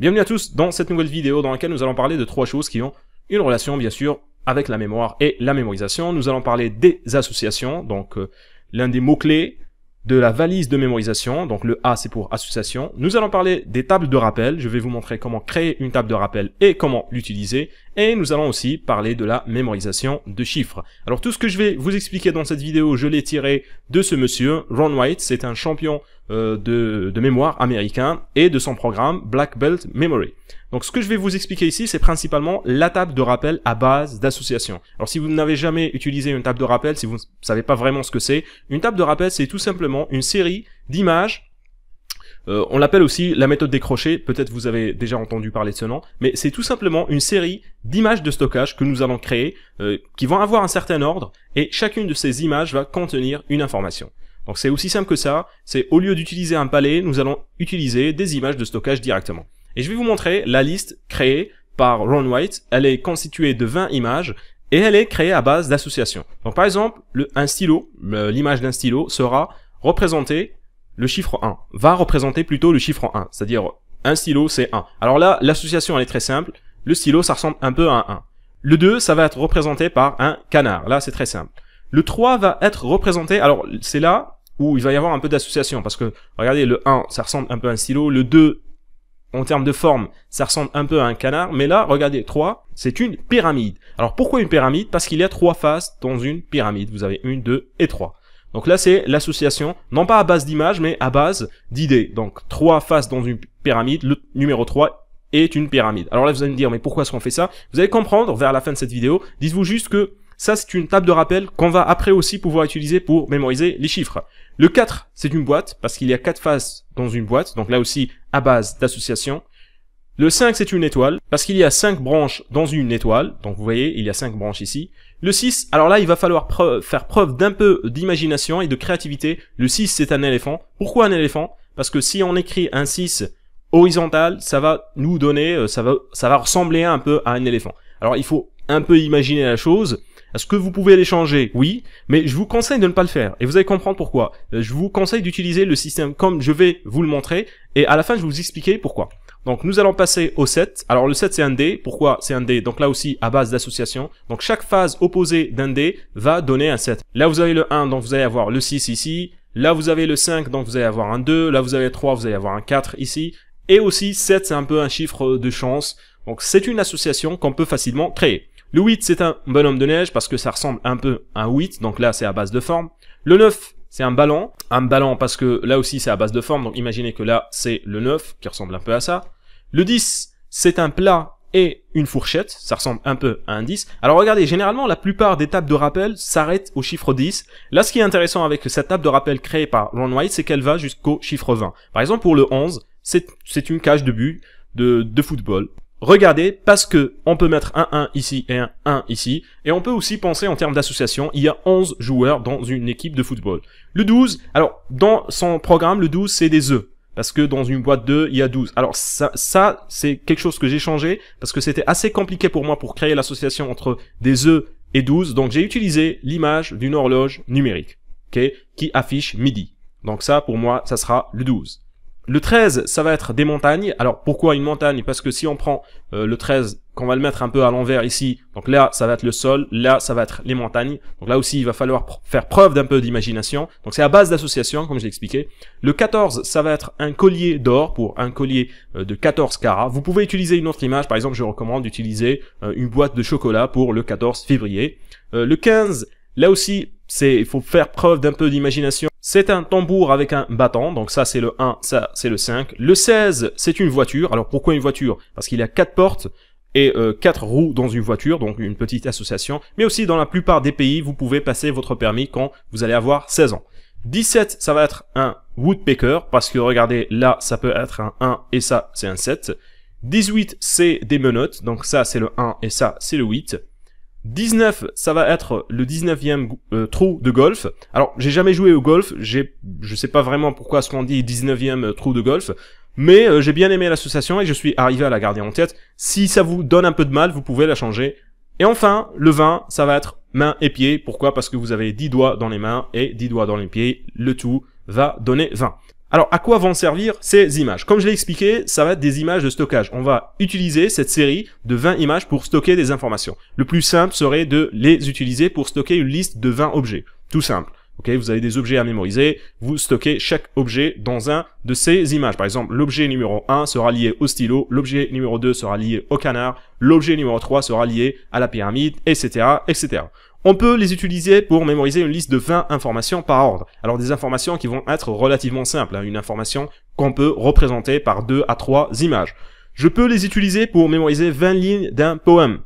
Bienvenue à tous dans cette nouvelle vidéo dans laquelle nous allons parler de trois choses qui ont une relation bien sûr avec la mémoire et la mémorisation. Nous allons parler des associations, donc euh, l'un des mots-clés de la valise de mémorisation, donc le A c'est pour association. Nous allons parler des tables de rappel, je vais vous montrer comment créer une table de rappel et comment l'utiliser, et nous allons aussi parler de la mémorisation de chiffres. Alors tout ce que je vais vous expliquer dans cette vidéo, je l'ai tiré de ce monsieur, Ron White, c'est un champion euh, de, mémoire américain et de son programme Black Belt Memory. Donc ce que je vais vous expliquer ici, c'est principalement la table de rappel à base d'association. Alors si vous n'avez jamais utilisé une table de rappel, si vous ne savez pas vraiment ce que c'est, une table de rappel, c'est tout simplement une série d'images euh, on l'appelle aussi la méthode des crochets, peut-être vous avez déjà entendu parler de ce nom, mais c'est tout simplement une série d'images de stockage que nous allons créer, euh, qui vont avoir un certain ordre, et chacune de ces images va contenir une information. Donc c'est aussi simple que ça, c'est au lieu d'utiliser un palais, nous allons utiliser des images de stockage directement. Et je vais vous montrer la liste créée par Ron White, elle est constituée de 20 images, et elle est créée à base d'associations. Donc par exemple, le, un stylo, euh, l'image d'un stylo sera représentée le chiffre 1 va représenter plutôt le chiffre 1, c'est-à-dire un stylo c'est 1. Alors là, l'association elle est très simple, le stylo ça ressemble un peu à un 1. Le 2, ça va être représenté par un canard, là c'est très simple. Le 3 va être représenté, alors c'est là où il va y avoir un peu d'association, parce que regardez, le 1, ça ressemble un peu à un stylo, le 2, en termes de forme, ça ressemble un peu à un canard, mais là, regardez, 3, c'est une pyramide. Alors pourquoi une pyramide Parce qu'il y a trois faces dans une pyramide, vous avez une, deux et trois. Donc là, c'est l'association, non pas à base d'images, mais à base d'idées. Donc trois faces dans une pyramide, le numéro 3 est une pyramide. Alors là, vous allez me dire, mais pourquoi est-ce qu'on fait ça Vous allez comprendre vers la fin de cette vidéo. Dites-vous juste que ça, c'est une table de rappel qu'on va après aussi pouvoir utiliser pour mémoriser les chiffres. Le 4, c'est une boîte, parce qu'il y a quatre faces dans une boîte. Donc là aussi, à base d'association. Le 5, c'est une étoile, parce qu'il y a 5 branches dans une étoile. Donc vous voyez, il y a 5 branches ici. Le 6, alors là, il va falloir faire preuve d'un peu d'imagination et de créativité. Le 6, c'est un éléphant. Pourquoi un éléphant Parce que si on écrit un 6 horizontal, ça va nous donner, euh, ça va, ça va ressembler un peu à un éléphant. Alors il faut un peu imaginer la chose. Est-ce que vous pouvez les changer Oui, mais je vous conseille de ne pas le faire. Et vous allez comprendre pourquoi. Euh, je vous conseille d'utiliser le système comme je vais vous le montrer. Et à la fin, je vais vous expliquer pourquoi. Donc nous allons passer au 7, Alors le 7 c'est un dé. Pourquoi c'est un dé Donc là aussi à base d'association. Donc chaque phase opposée d'un dé va donner un 7. Là vous avez le 1, donc vous allez avoir le 6 ici. Là vous avez le 5, donc vous allez avoir un 2. Là vous avez le 3, vous allez avoir un 4 ici. Et aussi 7 c'est un peu un chiffre de chance. Donc c'est une association qu'on peut facilement créer. Le 8 c'est un bonhomme de neige parce que ça ressemble un peu à un 8. Donc là c'est à base de forme. Le 9 c'est un ballon. Un ballon parce que là aussi c'est à base de forme. Donc imaginez que là c'est le 9 qui ressemble un peu à ça. Le 10, c'est un plat et une fourchette. Ça ressemble un peu à un 10. Alors regardez, généralement la plupart des tables de rappel s'arrêtent au chiffre 10. Là ce qui est intéressant avec cette table de rappel créée par Ron White, c'est qu'elle va jusqu'au chiffre 20. Par exemple pour le 11, c'est une cage de but de, de football. Regardez, parce que on peut mettre un 1 ici et un 1 ici, et on peut aussi penser en termes d'association, il y a 11 joueurs dans une équipe de football. Le 12, alors dans son programme, le 12 c'est des œufs, parce que dans une boîte d'œufs, il y a 12. Alors ça, c'est quelque chose que j'ai changé, parce que c'était assez compliqué pour moi pour créer l'association entre des œufs et 12, donc j'ai utilisé l'image d'une horloge numérique, qui affiche midi. Donc ça, pour moi, ça sera le 12. Le 13, ça va être des montagnes. Alors pourquoi une montagne Parce que si on prend euh, le 13, qu'on va le mettre un peu à l'envers ici, donc là, ça va être le sol, là, ça va être les montagnes. Donc là aussi, il va falloir faire preuve d'un peu d'imagination. Donc c'est à base d'association, comme je l'ai expliqué. Le 14, ça va être un collier d'or pour un collier euh, de 14 carats. Vous pouvez utiliser une autre image. Par exemple, je recommande d'utiliser euh, une boîte de chocolat pour le 14 février. le 15, là aussi, c'est il faut faire preuve d'un peu d'imagination. C'est un tambour avec un bâton, donc ça c'est le 1, ça c'est le 5. Le 16, c'est une voiture. Alors pourquoi une voiture Parce qu'il y a 4 portes et 4 euh, roues dans une voiture, donc une petite association. Mais aussi dans la plupart des pays, vous pouvez passer votre permis quand vous allez avoir 16 ans. 17, ça va être un woodpecker, parce que regardez, là ça peut être un 1 et ça c'est un 7. 18, c'est des menottes, donc ça c'est le 1 et ça c'est le 8. 19, ça va être le 19e euh, trou de golf. Alors, j'ai jamais joué au golf, j'ai je sais pas vraiment pourquoi ce qu'on dit 19e euh, trou de golf, mais euh, j'ai bien aimé l'association et je suis arrivé à la garder en tête. Si ça vous donne un peu de mal, vous pouvez la changer. Et enfin, le 20, ça va être main et pied. Pourquoi Parce que vous avez 10 doigts dans les mains et 10 doigts dans les pieds. Le tout va donner 20. Alors, à quoi vont servir ces images Comme je l'ai expliqué, ça va être des images de stockage. On va utiliser cette série de 20 images pour stocker des informations. Le plus simple serait de les utiliser pour stocker une liste de 20 objets. Tout simple. vous avez des objets à mémoriser, vous stockez chaque objet dans un de ces images. Par exemple, l'objet numéro 1 sera lié au stylo, l'objet numéro 2 sera lié au canard, l'objet numéro 3 sera lié à la pyramide, etc., etc. On peut les utiliser pour mémoriser une liste de 20 informations par ordre. Alors des informations qui vont être relativement simples, hein. une information qu'on peut représenter par 2 à 3 images. Je peux les utiliser pour mémoriser 20 lignes d'un poème.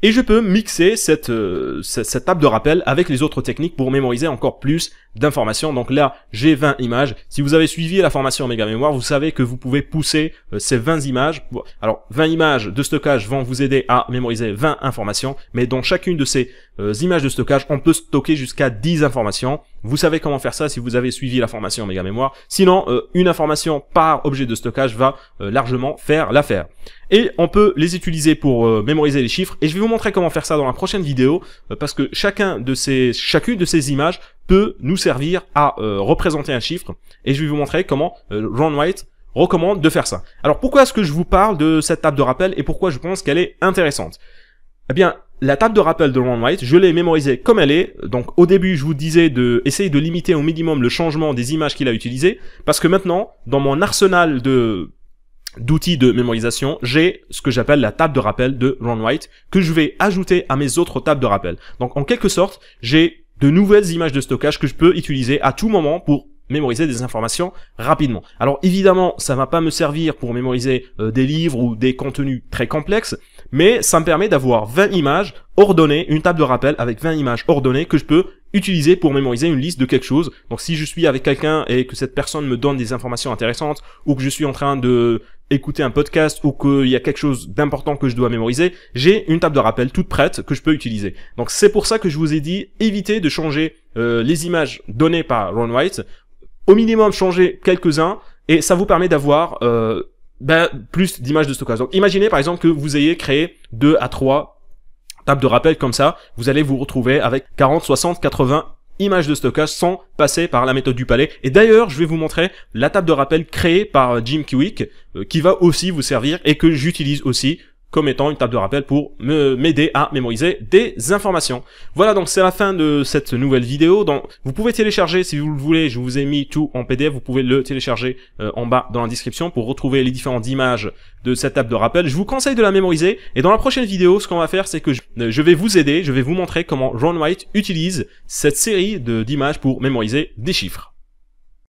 Et je peux mixer euh, cette table de rappel avec les autres techniques pour mémoriser encore plus d'informations. Donc là, j'ai 20 images. Si vous avez suivi la formation méga Mémoire, vous savez que vous pouvez pousser euh, ces 20 images. Alors, 20 images de stockage vont vous aider à mémoriser 20 informations, mais dans chacune de ces euh, images de stockage, on peut stocker jusqu'à 10 informations. Vous savez comment faire ça si vous avez suivi la formation méga Mémoire. Sinon, euh, une information par objet de stockage va largement faire l'affaire. Et on peut les utiliser pour mémoriser les chiffres. Et je vais vous montrer comment faire ça dans la prochaine vidéo, parce que chacun de ces, chacune de ces images peut nous servir à euh, représenter un chiffre. Et je vais vous montrer comment euh, Ron White recommande de faire ça. Alors pourquoi est-ce que je vous parle de cette table de rappel et pourquoi je pense qu'elle est intéressante Eh bien, la table de rappel de Ron White, je l'ai mémorisée comme elle est. Donc au début, je vous disais de essayer de limiter au minimum le changement des images qu'il a utilisées, parce que maintenant, dans mon arsenal de d'outils de mémorisation, j'ai ce que j'appelle la table de rappel de Ron White, que je vais ajouter à mes autres tables de rappel. Donc en quelque sorte, j'ai de nouvelles images de stockage que je peux utiliser à tout moment pour mémoriser des informations rapidement. Alors évidemment, ça va pas me servir pour mémoriser euh, des livres ou des contenus très complexes, mais ça me permet d'avoir 20 images ordonnées, une table de rappel avec 20 images ordonnées que je peux utiliser pour mémoriser une liste de quelque chose. Donc si je suis avec quelqu'un et que cette personne me donne des informations intéressantes ou que je suis en train de écouter un podcast ou qu'il y a quelque chose d'important que je dois mémoriser, j'ai une table de rappel toute prête que je peux utiliser. Donc c'est pour ça que je vous ai dit, évitez de changer euh, les images données par Ron White, au minimum changer quelques-uns, et ça vous permet d'avoir euh, ben, plus d'images de stockage. Donc imaginez par exemple que vous ayez créé deux à trois tables de rappel comme ça, vous allez vous retrouver avec 40, 60, 80 images de stockage sans passer par la méthode du palais. Et d'ailleurs, je vais vous montrer la table de rappel créée par Jim Kiwick, euh, qui va aussi vous servir et que j'utilise aussi comme étant une table de rappel pour me m'aider à mémoriser des informations. Voilà donc c'est la fin de cette nouvelle vidéo. Donc, vous pouvez télécharger si vous le voulez, je vous ai mis tout en PDF, vous pouvez le télécharger euh, en bas dans la description pour retrouver les différentes images de cette table de rappel. Je vous conseille de la mémoriser et dans la prochaine vidéo ce qu'on va faire c'est que je, je, vais vous aider, je vais vous montrer comment Ron White utilise cette série d'images pour mémoriser des chiffres.